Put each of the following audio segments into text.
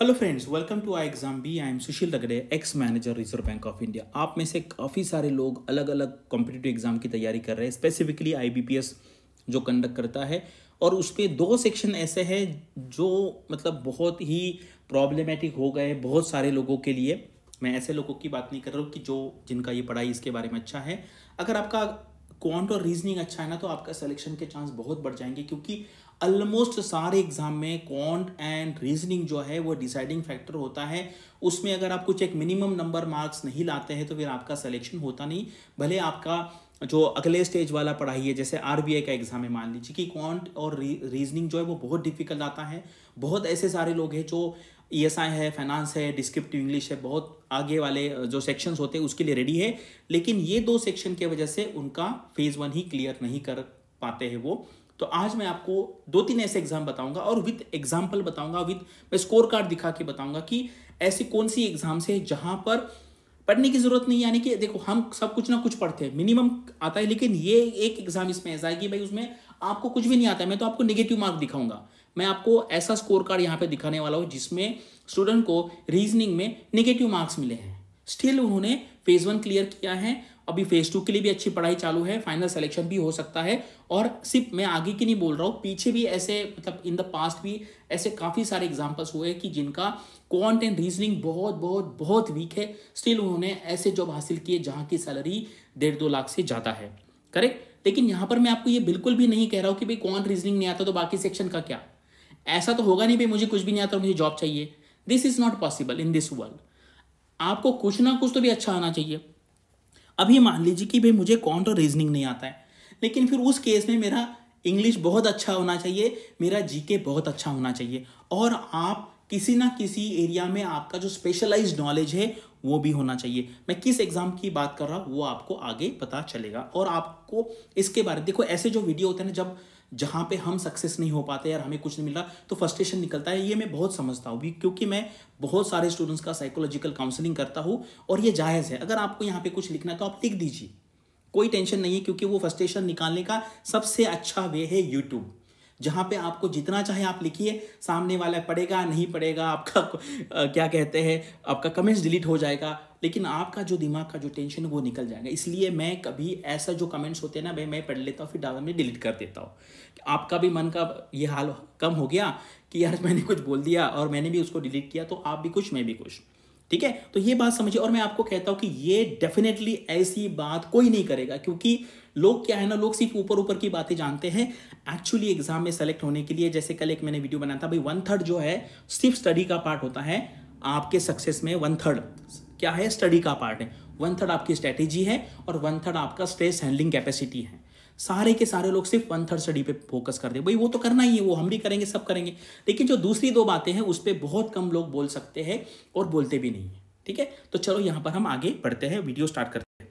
hello friends welcome to I exam B I am Sushil Dagde ex manager Reserve Bank of India आप में से काफ़ी सारे लोग अलग अलग कॉम्पिटेटिव एग्जाम की तैयारी कर रहे हैं स्पेसिफिकली आईबीपीएस जो कंडक्ट करता है और उस पर दो सेक्शन ऐसे हैं जो मतलब बहुत ही प्रॉब्लमेटिक हो गए बहुत सारे लोगों के लिए मैं ऐसे लोगों की बात नहीं कर रहा हूँ कि जो जिनका ये पढ़ाई इसके बारे में अच्छा है अगर आपका क्वांट और रीजनिंग अच्छा है ना तो आपका सिलेक्शन के चांस बहुत बढ़ जाएंगे क्योंकि ऑलमोस्ट सारे एग्जाम में कॉन्ट एंड रीजनिंग जो है वो डिसाइडिंग फैक्टर होता है उसमें अगर आप कुछ एक मिनिमम नंबर मार्क्स नहीं लाते हैं तो फिर आपका सिलेक्शन होता नहीं भले आपका जो अगले स्टेज वाला पढ़ाई है जैसे आर का एग्ज़ाम है मान लीजिए कि कॉन्ट और रीजनिंग जो है वो बहुत डिफिकल्ट आता है बहुत ऐसे सारे लोग हैं जो ई एस आई है फाइनेंस है डिस्क्रिप्टिव इंग्लिश है बहुत आगे वाले जो सेक्शंस होते हैं उसके लिए रेडी है लेकिन ये दो सेक्शन के वजह से उनका फेज़ वन ही क्लियर नहीं कर पाते हैं वो तो आज मैं आपको दो तीन ऐसे एग्जाम बताऊंगा और विद एग्जाम्पल बताऊंगा विद मैं स्कोर कार्ड दिखा के बताऊंगा कि ऐसी कौन सी एग्जाम है जहां पर पढ़ने की जरूरत नहीं यानी कि देखो हम सब कुछ ना कुछ पढ़ते हैं मिनिमम आता है लेकिन ये एक एग्जाम इसमें ऐसा है कि भाई उसमें आपको कुछ भी नहीं आता है मैं तो आपको निगेटिव मार्क दिखाऊंगा मैं आपको ऐसा स्कोर कार्ड यहाँ पे दिखाने वाला हूँ जिसमें स्टूडेंट को रीजनिंग में निगेटिव मार्क्स मिले हैं स्टिल उन्होंने फेज वन क्लियर किया है अभी फेज टू के लिए भी अच्छी पढ़ाई चालू है फाइनल सेलेक्शन भी हो सकता है और सिर्फ मैं आगे की नहीं बोल रहा हूँ पीछे भी ऐसे मतलब इन द पास्ट भी ऐसे काफ़ी सारे एग्जाम्पल्स हुए कि जिनका क्वांट एंड रीजनिंग बहुत बहुत बहुत वीक है स्टिल उन्होंने ऐसे जॉब हासिल किए जहाँ की सैलरी डेढ़ दो लाख से ज़्यादा है करेक्ट लेकिन यहाँ पर मैं आपको ये बिल्कुल भी नहीं कह रहा हूँ कि भाई क्वांट रीजनिंग नहीं आता तो बाकी सेक्शन का क्या ऐसा तो होगा नहीं भाई मुझे कुछ भी नहीं आता और मुझे जॉब चाहिए this is not possible in this world आपको कुछ ना कुछ तो भी अच्छा आना चाहिए अभी मान लीजिए कि भाई मुझे काउंट और रीजनिंग नहीं आता है लेकिन फिर उस केस में मेरा इंग्लिश बहुत अच्छा होना चाहिए मेरा जीके बहुत अच्छा होना चाहिए और आप किसी ना किसी एरिया में आपका जो स्पेशलाइज नॉलेज है वो भी होना चाहिए मैं किस एग्जाम की बात कर रहा हूँ वो आपको आगे पता चलेगा और आपको इसके बारे में देखो ऐसे जो वीडियो होते हैं ना जब जहाँ पे हम सक्सेस नहीं हो पाते यार हमें कुछ नहीं मिल रहा तो फ्रस्ट्रेशन निकलता है ये मैं बहुत समझता हूँ क्योंकि मैं बहुत सारे स्टूडेंट्स का साइकोलॉजिकल काउंसलिंग करता हूँ और ये जायज़ है अगर आपको यहाँ पे कुछ लिखना है तो आप लिख दीजिए कोई टेंशन नहीं है क्योंकि वो फ्रस्ट्रेशन निकालने का सबसे अच्छा वे है यूट्यूब जहाँ पे आपको जितना चाहे आप लिखिए सामने वाला पड़ेगा नहीं पड़ेगा आपका आ, क्या कहते हैं आपका कमेंट्स डिलीट हो जाएगा लेकिन आपका जो दिमाग का जो टेंशन है वो निकल जाएगा इसलिए मैं कभी ऐसा जो कमेंट्स होते हैं ना भाई मैं पढ़ लेता हूँ फिर डाला में डिलीट कर देता हूँ आपका भी मन का ये हाल कम हो गया कि यार मैंने कुछ बोल दिया और मैंने भी उसको डिलीट किया तो आप भी कुछ मैं भी कुछ ठीक है तो ये बात समझिए और मैं आपको कहता हूं कि ये डेफिनेटली ऐसी बात कोई नहीं करेगा क्योंकि लोग क्या है ना लोग सिर्फ ऊपर ऊपर की बातें जानते हैं एक्चुअली एग्जाम में सेलेक्ट होने के लिए जैसे कल एक मैंने वीडियो बनाया था भाई वन थर्ड जो है सिर्फ स्टडी का पार्ट होता है आपके सक्सेस में वन थर्ड क्या है स्टडी का पार्ट है वन थर्ड आपकी स्ट्रेटेजी है और वन थर्ड आपका स्ट्रेस हैंडलिंग कैपेसिटी है सारे के सारे लोग सिर्फ वन थर्ड स्टडी पे फोकस करते हैं भाई वो तो करना ही है वो हम भी करेंगे सब करेंगे लेकिन जो दूसरी दो बातें हैं उस पर बहुत कम लोग बोल सकते हैं और बोलते भी नहीं है ठीक है तो चलो यहाँ पर हम आगे बढ़ते हैं वीडियो स्टार्ट करते हैं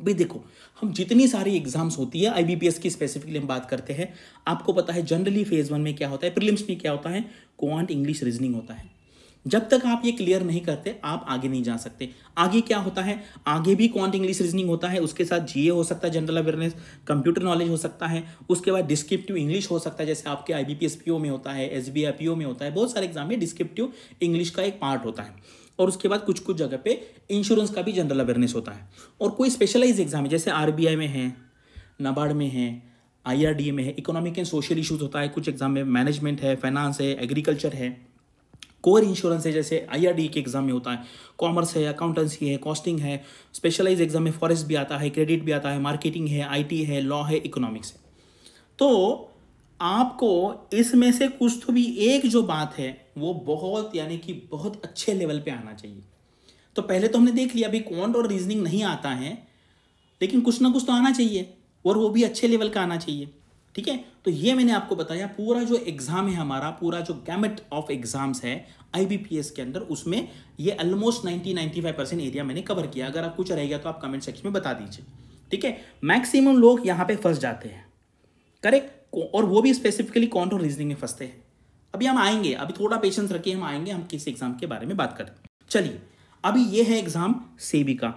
अभी देखो हम जितनी सारी एग्जाम्स होती है आई की स्पेसिफिकली हम बात करते हैं आपको पता है जनरली फेज वन में क्या होता है प्रिलिम्स में क्या होता है क्वांट इंग्लिश रीजनिंग होता है जब तक आप ये क्लियर नहीं करते आप आगे नहीं जा सकते आगे क्या होता है आगे भी क्वांट इंग्लिश रीजनिंग होता है उसके साथ जीए हो सकता है जनरल अवेयरनेस कंप्यूटर नॉलेज हो सकता है उसके बाद डिस्क्रिप्टिव इंग्लिश हो सकता है जैसे आपके आई बी में होता है एस में होता है बहुत सारे एग्जाम में डिस्क्रिप्टिव इंग्लिश का एक पार्ट होता है और उसके बाद कुछ कुछ जगह पे इंश्योरेंस का भी जनरल अवेयरनेस होता है और कोई स्पेशलाइज एग्जाम है जैसे आर में है नबार्ड में है आई में है इकोनॉमिक एंड सोशल इशूज़ होता है कुछ एग्जाम में मैनेजमेंट है फाइनेंस है एग्रीकल्चर है कोर इंश्योरेंस है जैसे आई के एग्जाम में होता है कॉमर्स है अकाउंटेंसी है कॉस्टिंग है स्पेशलाइज एग्जाम में फॉरेस्ट भी आता है क्रेडिट भी आता है मार्केटिंग है आई है लॉ है इकोनॉमिक्स है तो आपको इसमें से कुछ तो भी एक जो बात है वो बहुत यानी कि बहुत अच्छे लेवल पे आना चाहिए तो पहले तो हमने देख लिया अभी क्वांट और रीजनिंग नहीं आता है लेकिन कुछ ना कुछ तो आना चाहिए और वो भी अच्छे लेवल का आना चाहिए ठीक है तो ये मैंने आपको बताया पूरा जो एग्ज़ाम है हमारा पूरा जो गैमेट ऑफ एग्ज़ाम्स है आईबीपीएस के अंदर उसमें ये ऑलमोस्ट 90 95 परसेंट एरिया मैंने कवर किया अगर आप कुछ रहेगा तो आप कमेंट सेक्शन में बता दीजिए ठीक है मैक्सिमम लोग यहाँ पे फंस जाते हैं करेक्ट और वो भी स्पेसिफिकली कॉन्ट्रोल रीजनिंग में फंसते हैं अभी हम आएंगे अभी थोड़ा पेशेंस रखिए हम आएंगे हम किस एग्ज़ाम के बारे में बात करें चलिए अभी ये है एग्ज़ाम सेबी का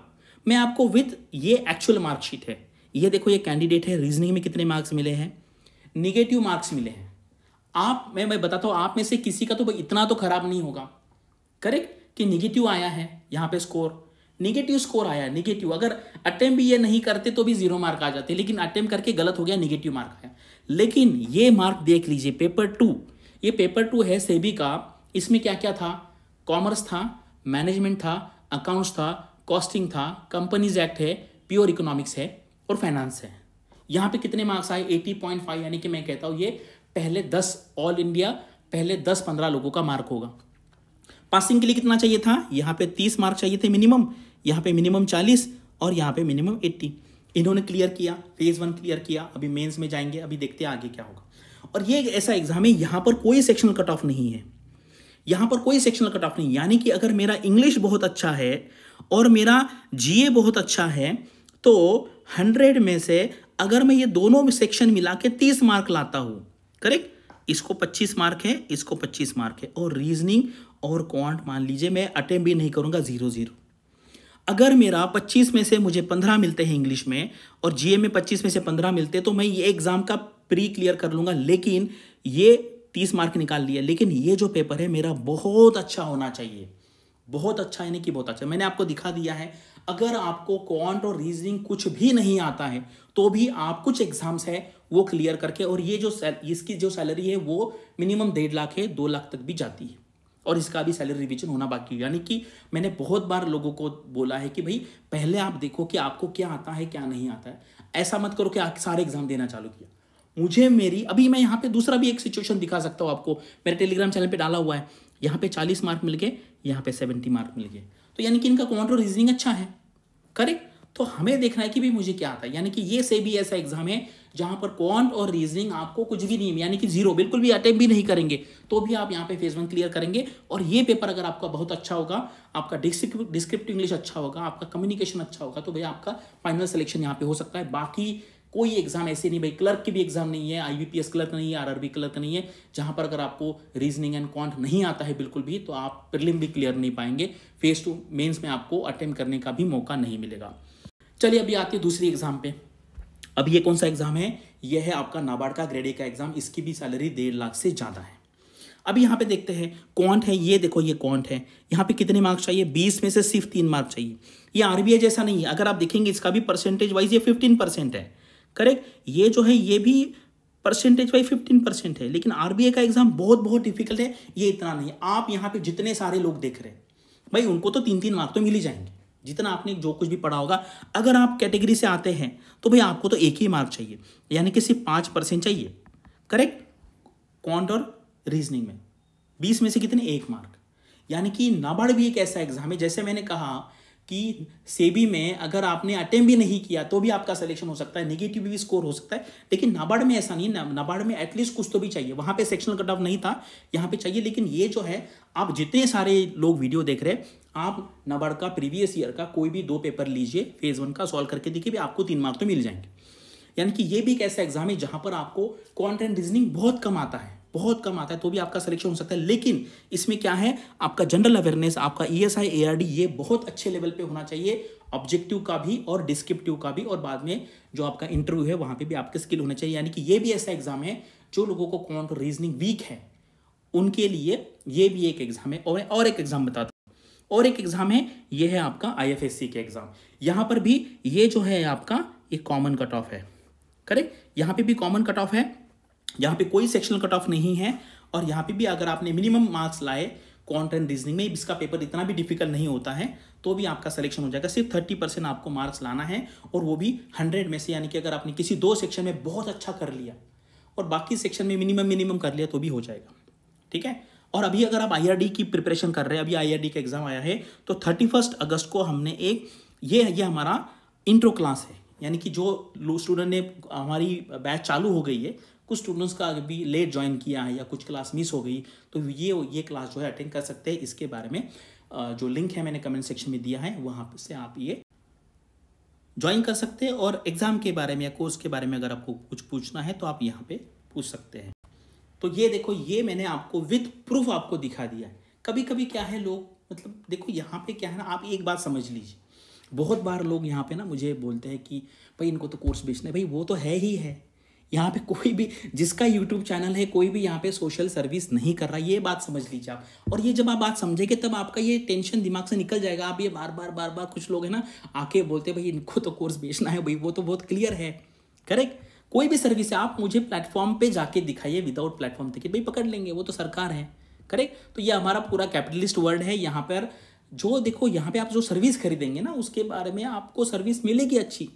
मैं आपको विथ ये एक्चुअल मार्कशीट है ये देखो ये कैंडिडेट है रीजनिंग में कितने मार्क्स मिले हैं निगेटिव मार्क्स मिले हैं आप मैं मैं बताता हूँ आप में से किसी का तो इतना तो खराब नहीं होगा करेक्ट कि निगेटिव आया है यहाँ पे स्कोर निगेटिव स्कोर आया निगेटिव अगर अटेम्प भी ये नहीं करते तो भी जीरो मार्क आ जाते लेकिन अटेम्प करके गलत हो गया निगेटिव मार्क आया लेकिन ये मार्क देख लीजिए पेपर टू ये पेपर टू है सेबी का इसमें क्या क्या था कॉमर्स था मैनेजमेंट था अकाउंट्स था कॉस्टिंग था कंपनीज एक्ट है प्योर इकोनॉमिक्स है और फाइनेंस है यहां पे कितने मार्क्स आए 80.5 यानी कि मैं कहता हूं ये पहले 10 ऑल इंडिया पहले 10-15 लोगों का मार्क होगा पासिंग के लिए कितना चाहिए था यहां पे 30 मार्क चाहिए थे मिनिमम यहां पे मिनिमम 40 और यहां पे मिनिमम 80 इन्होंने क्लियर किया फेज वन क्लियर किया अभी मेन्स में जाएंगे अभी देखते हैं आगे क्या होगा और ये ऐसा एग्जाम है यहां पर कोई सेक्शनल कट ऑफ नहीं है यहाँ पर कोई सेक्शनल कट ऑफ नहीं यानी कि अगर मेरा इंग्लिश बहुत अच्छा है और मेरा जीए बहुत अच्छा है तो हंड्रेड में से अगर मैं ये दोनों सेक्शन मिला के तीस मार्क लाता हूं करेक्ट इसको पच्चीस मार्क है इसको पच्चीस मार्क है और रीजनिंग और क्वांट मान लीजिए मैं अटेम्प्ट भी नहीं करूंगा जीरो जीरो अगर मेरा 25 में से मुझे 15 मिलते हैं इंग्लिश में और जीए में 25 में से 15 मिलते तो मैं ये एग्ज़ाम का प्री क्लियर कर लूंगा लेकिन ये 30 मार्क निकाल लिया लेकिन ये जो पेपर है मेरा बहुत अच्छा होना चाहिए बहुत अच्छा यानी कि बहुत अच्छा मैंने आपको दिखा दिया है अगर आपको क्वांट और रीजनिंग कुछ भी नहीं आता है तो भी आप कुछ एग्जाम्स है वो क्लियर करके और ये जो इसकी जो सैलरी है वो मिनिमम डेढ़ लाख है दो लाख तक भी जाती है और इसका भी सैलरी रिविजन होना बाकी है यानी कि मैंने बहुत बार लोगों को बोला है कि भाई पहले आप देखो कि आपको क्या आता है क्या नहीं आता है ऐसा मत करो कि आप सारे एग्जाम देना चालू किया मुझे मेरी अभी मैं यहाँ पे दूसरा भी एक सिचुएशन दिखा सकता हूँ आपको मेरे टेलीग्राम चैनल पे डाला हुआ है यहाँ पे चालीस मार्क मिल गए यहाँ पे सेवेंटी मार्क मिल गए तो यानी कि इनका कॉन्ट्रो रीजनिंग अच्छा है करेक्ट तो हमें देखना है कि भाई मुझे क्या आता है यानी कि ये से भी ऐसा एग्जाम है जहां पर क्वांट और रीजनिंग आपको कुछ भी नहीं यानी कि जीरो बिल्कुल भी अटेम्प भी नहीं करेंगे तो भी आप यहाँ पे फेज वन क्लियर करेंगे और ये पेपर अगर आपका बहुत अच्छा होगा आपका डिस्क्रिप्टिव इंग्लिश अच्छा होगा आपका कम्युनिकेशन अच्छा होगा तो भैया आपका फाइनल सिलेक्शन यहाँ पे हो सकता है बाकी कोई एग्जाम ऐसे नहीं भाई क्लर्क की भी एग्जाम नहीं है आईबीपीएस क्लर्क नहीं है आरआरबी क्लर्क नहीं है जहां पर अगर आपको रीजनिंग एंड क्वांट नहीं आता है बिल्कुल भी तो आप प्रिलिम भी क्लियर नहीं पाएंगे फेस टू मेंस में आपको अटेम्प्ट करने का भी मौका नहीं मिलेगा चलिए अभी आते है दूसरी एग्जाम पे अब ये कौन सा एग्जाम है यह है आपका नाबार्ड का ग्रेड ए का एग्जाम इसकी भी सैलरी डेढ़ लाख से ज़्यादा है अभी यहाँ पे देखते हैं कॉन्ट है ये देखो ये कॉन्ट है यहाँ पे कितने मार्क्स चाहिए बीस में से सिर्फ तीन मार्क्स चाहिए ये आरबीआई जैसा नहीं है अगर आप देखेंगे इसका भी परसेंटेज वाइज ये फिफ्टीन परसेंट है करेक्ट ये जो है ये भी परसेंटेज वाई फिफ्टीन परसेंट है लेकिन आरबीआई का एग्जाम बहुत बहुत डिफिकल्ट है ये इतना नहीं आप यहाँ पे जितने सारे लोग देख रहे हैं भाई उनको तो तीन तीन मार्क तो मिल ही जाएंगे जितना आपने जो कुछ भी पढ़ा होगा अगर आप कैटेगरी से आते हैं तो भाई आपको तो एक ही मार्क चाहिए यानी कि सिर्फ पाँच परसेंट चाहिए करेक्ट कॉन्ट और रीजनिंग में बीस में से कितने एक मार्क यानी कि नाबार्ड भी एक ऐसा एग्जाम है जैसे मैंने कहा कि सेबी में अगर आपने अटेम्प भी नहीं किया तो भी आपका सिलेक्शन हो सकता है नेगेटिव भी स्कोर हो सकता है लेकिन नाबार्ड में ऐसा नहीं है नाबार्ड में एटलीस्ट कुछ तो भी चाहिए वहाँ पे सेक्शनल कट ऑफ नहीं था यहाँ पे चाहिए लेकिन ये जो है आप जितने सारे लोग वीडियो देख रहे हैं आप नाबार्ड का प्रीवियस ईयर का कोई भी दो पेपर लीजिए फेज वन का सॉल्व करके देखिए भी आपको तीन मार्क तो मिल जाएंगे यानी कि ये भी एक ऐसा एग्जाम है जहाँ पर आपको कॉन्टेंट रीजनिंग बहुत कम आता है बहुत कम आता है तो भी आपका सिलेक्शन हो सकता है लेकिन इसमें क्या है आपका जनरल अवेयरनेस आपका ई एस आई ये बहुत अच्छे लेवल पे होना चाहिए ऑब्जेक्टिव का भी और डिस्क्रिप्टिव का भी और बाद में जो आपका इंटरव्यू है वहाँ पे भी आपके स्किल होने चाहिए यानी कि ये भी ऐसा एग्जाम है जो लोगों को कौन रीजनिंग वीक है उनके लिए ये भी एक एग्जाम है और और एक एग्जाम बताता हूँ और एक एग्जाम है ये है आपका आई के एग्जाम यहां पर भी ये जो है आपका ये कॉमन कट ऑफ है करेक्ट यहाँ पे भी कॉमन कट ऑफ है यहाँ पे कोई सेक्शनल कट ऑफ नहीं है और यहाँ पे भी अगर आपने मिनिमम मार्क्स लाए कॉन्ट एंड रीजनिंग में इसका पेपर इतना भी डिफिकल्ट नहीं होता है तो भी आपका सिलेक्शन हो जाएगा सिर्फ थर्टी परसेंट आपको मार्क्स लाना है और वो भी हंड्रेड में से यानी कि अगर आपने किसी दो सेक्शन में बहुत अच्छा कर लिया और बाकी सेक्शन में मिनिमम मिनिमम कर लिया तो भी हो जाएगा ठीक है और अभी अगर आप आई की प्रिपरेशन कर रहे हैं अभी आई का एग्ज़ाम आया है तो थर्टी अगस्त को हमने एक ये ये हमारा इंट्रो क्लास है यानी कि जो स्टूडेंट ने हमारी बैच चालू हो गई है कुछ स्टूडेंट्स का भी लेट ज्वाइन किया है या कुछ क्लास मिस हो गई तो ये ये क्लास जो है अटेंड कर सकते हैं इसके बारे में जो लिंक है मैंने कमेंट सेक्शन में दिया है वहाँ से आप ये ज्वाइन कर सकते हैं और एग्ज़ाम के बारे में या कोर्स के बारे में अगर आपको कुछ पूछना है तो आप यहाँ पे पूछ सकते हैं तो ये देखो ये मैंने आपको विथ प्रूफ आपको दिखा दिया है कभी कभी क्या है लोग मतलब देखो यहाँ पे क्या है ना आप एक बात समझ लीजिए बहुत बार लोग यहाँ पे ना मुझे बोलते हैं कि भाई इनको तो कोर्स बेचना है भाई वो तो है ही है यहाँ पे कोई भी जिसका यूट्यूब चैनल है कोई भी यहाँ पे सोशल सर्विस नहीं कर रहा ये बात समझ लीजिए आप और ये जब आप बात समझेंगे तब आपका ये टेंशन दिमाग से निकल जाएगा आप ये बार बार बार बार कुछ लोग हैं ना आके बोलते भाई इनको तो कोर्स बेचना है भाई वो तो बहुत क्लियर है करेक्ट कोई भी सर्विस है आप मुझे प्लेटफॉर्म पे जाके दिखाइए विदाउट प्लेटफॉर्म टिकट भाई पकड़ लेंगे वो तो सरकार है करेक्ट तो ये हमारा पूरा कैपिटलिस्ट वर्ल्ड है यहाँ पर जो देखो यहाँ पे आप जो सर्विस खरीदेंगे ना उसके बारे में आपको सर्विस मिलेगी अच्छी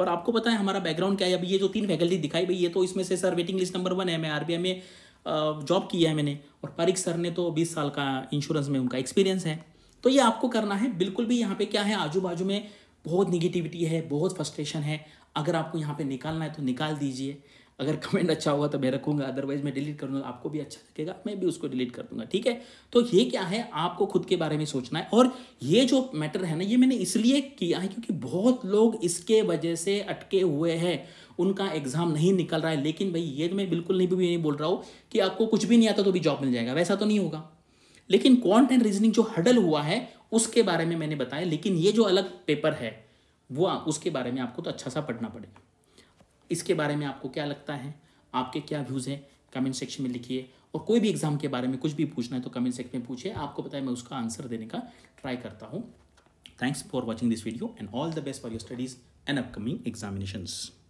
और आपको पता है हमारा बैकग्राउंड क्या है अभी ये जो तीन फैकल्टी दिखाई भाई ये तो इसमें से sir waiting list number one है मैं आर में जॉब किया है मैंने और परिक सर ने तो बीस साल का इंश्योरेंस में उनका एक्सपीरियंस है तो ये आपको करना है बिल्कुल भी यहाँ पे क्या है आजू बाजू में बहुत निगेटिविटी है बहुत फ्रस्ट्रेशन है अगर आपको यहाँ पे निकालना है तो निकाल दीजिए अगर कमेंट अच्छा होगा तो मैं रखूंगा अदरवाइज मैं डिलीट कर दूंगा आपको भी अच्छा लगेगा मैं भी उसको डिलीट कर दूंगा ठीक है तो ये क्या है आपको खुद के बारे में सोचना है और ये जो मैटर है ना ये मैंने इसलिए किया है क्योंकि बहुत लोग इसके वजह से अटके हुए हैं उनका एग्जाम नहीं निकल रहा है लेकिन भाई ये मैं बिल्कुल नहीं भी नहीं बोल रहा हूँ कि आपको कुछ भी नहीं आता तो भी जॉब मिल जाएगा वैसा तो नहीं होगा लेकिन कॉन्टेंट रीजनिंग जो हडल हुआ है उसके बारे में मैंने बताया लेकिन ये जो अलग पेपर है वो उसके बारे में आपको तो अच्छा सा पढ़ना पड़ेगा इसके बारे में आपको क्या लगता है आपके क्या व्यूज़ हैं कमेंट सेक्शन में लिखिए और कोई भी एग्ज़ाम के बारे में कुछ भी पूछना है तो कमेंट सेक्शन में पूछिए आपको पता है मैं उसका आंसर देने का ट्राई करता हूँ thanks for watching this video and all the best for your studies and upcoming examinations